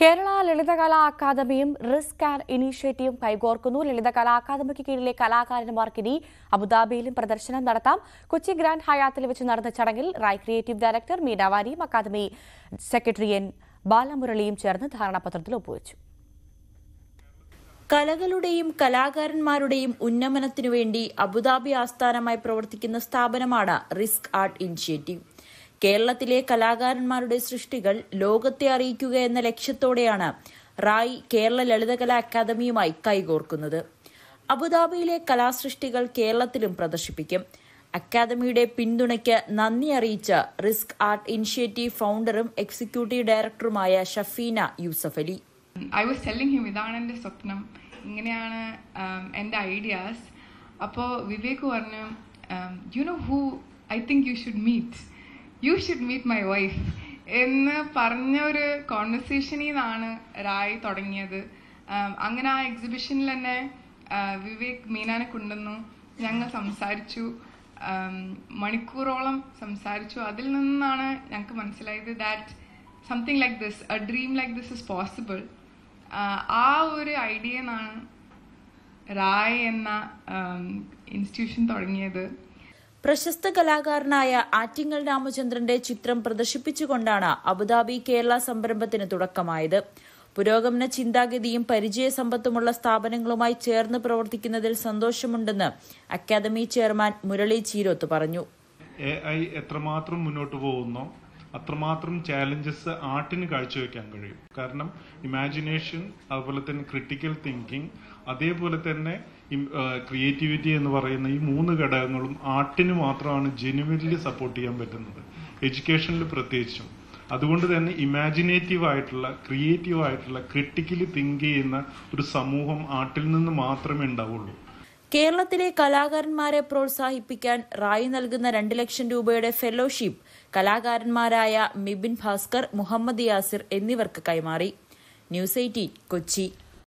കേരള ലളിതകലാ അക്കാദമിയും risk and ഇനീഷ്യേറ്റീവും കൈകോർക്കുന്നു ലളിതകലാ അക്കാദമിക്ക് കീഴിലെ കലാകാരന്മാർക്ക് ഇനി അബുദാബിയിലും പ്രദർശനം നടത്താം കൊച്ചി ഗ്രാൻഡ് ഹയാത്തിൽ വെച്ച് നടന്ന ചടങ്ങിൽ റായ് ക്രിയേറ്റീവ് ഡയറക്ടർ മീനാവാരിയും അക്കാദമി സെക്രട്ടറി എൻ ബാലമുരളിയും ചേർന്ന് ധാരണാപത്രത്തിൽ ഒപ്പുവച്ചു കലകളുടെയും കലാകാരന്മാരുടെയും ഉന്നമനത്തിനു വേണ്ടി അബുദാബി ആസ്ഥാനമായി പ്രവർത്തിക്കുന്ന സ്ഥാപനമാണ് റിസ്ക് ആർട്ട് ഇനിഷ്യേറ്റീവ് കേരളത്തിലെ കലാകാരന്മാരുടെ സൃഷ്ടികൾ ലോകത്തെ അറിയിക്കുക എന്ന ലക്ഷ്യത്തോടെയാണ് റായ് കേരള ലളിതകലാ അക്കാദമിയുമായി കൈകോർക്കുന്നത് അബുദാബിയിലെ കലാസൃഷ്ടികൾ കേരളത്തിലും പ്രദർശിപ്പിക്കും അക്കാദമിയുടെ പിന്തുണയ്ക്ക് നന്ദി അറിയിച്ച റിസ്ക് ആർട്ട് ഇനിഷ്യേറ്റീവ് ഫൗണ്ടറും എക്സിക്യൂട്ടീവ് ഡയറക്ടറുമായ Shafeena Ali I was telling him ഇതാണ് എൻ്റെ സ്വപ്നം ഇങ്ങനെയാണ് um, എൻ്റെ ഐഡിയാസ് അപ്പോൾ വിവേക് പറഞ്ഞു you know who I think you should meet you should meet my wife എന്ന് പറഞ്ഞ ഒരു കോൺവെർസേഷനിൽ നിന്നാണ് റായ് തുടങ്ങിയത് അങ്ങനെ ആ എക്സിബിഷനിൽ തന്നെ വിവേക് മീനാനെ കൊണ്ടുവന്നു ഞങ്ങൾ സംസാരിച്ചു മണിക്കൂറോളം സംസാരിച്ചു അതിൽ നിന്നാണ് ഞങ്ങൾക്ക് മനസ്സിലായത് that something like this a dream like this is possible ആ ഒരു ഐഡിയ എന്നാണ് റായ് എന്ന ഇൻസ്റ്റിറ്റ്യൂഷൻ തുടങ്ങിയത് പ്രശസ്ത കലാകാരനായ ആറ്റിങ്ങൽ രാമചന്ദ്രന്റെ ചിത്രം പ്രദർശിപ്പിച്ചുകൊണ്ടാണ് അബുദാബി കേരള സംരംഭത്തിന് തുടക്കമായത് പുരോഗമന ചിന്താഗതിയും പരിചയ സമ്പത്തുമുള്ള സ്ഥാപനങ്ങളുമായി ചേർന്ന് പ്രവർത്തിക്കുന്നതിൽ സന്തോഷമുണ്ടെന്ന് അക്കാദമി ചെയർമാൻ മുരളി ചീരോത്ത് പറഞ്ഞു എ ഐ എത്രമാത്രം മുന്നോട്ട് പോകുന്നോ അത്രമാത്രം ചാലഞ്ചസ് ആർട്ടിന് കാഴ്ചവെക്കാൻ കഴിയും കാരണം ഇമാജിനേഷൻ അതുപോലെ തന്നെ ക്രിട്ടിക്കൽ തിങ്കിങ് അതേപോലെ തന്നെ ഈ ക്രിയേറ്റിവിറ്റി എന്ന് പറയുന്ന ഈ മൂന്ന് ഘടകങ്ങളും ആർട്ടിന് മാത്രമാണ് ജെനുവിൻലി സപ്പോർട്ട് ചെയ്യാൻ പറ്റുന്നത് എഡ്യൂക്കേഷനിൽ പ്രത്യേകിച്ചും അതുകൊണ്ട് തന്നെ ഇമാജിനേറ്റീവ് ആയിട്ടുള്ള ക്രിയേറ്റീവ് ആയിട്ടുള്ള ക്രിട്ടിക്കലി തിങ്ക് ചെയ്യുന്ന ഒരു സമൂഹം ആർട്ടിൽ നിന്ന് മാത്രമേ ഉണ്ടാവുള്ളൂ കേരളത്തിലെ കലാകാരന്മാരെ പ്രോത്സാഹിപ്പിക്കാൻ റായി നൽകുന്ന രണ്ട് ലക്ഷം രൂപയുടെ ഫെലോഷിപ്പ് കലാകാരന്മാരായ മിബിൻ ഭാസ്കർ മുഹമ്മദ് യാസിർ എന്നിവർക്ക് കൈമാറി ന്യൂസ് എയ്റ്റീൻ കൊച്ചി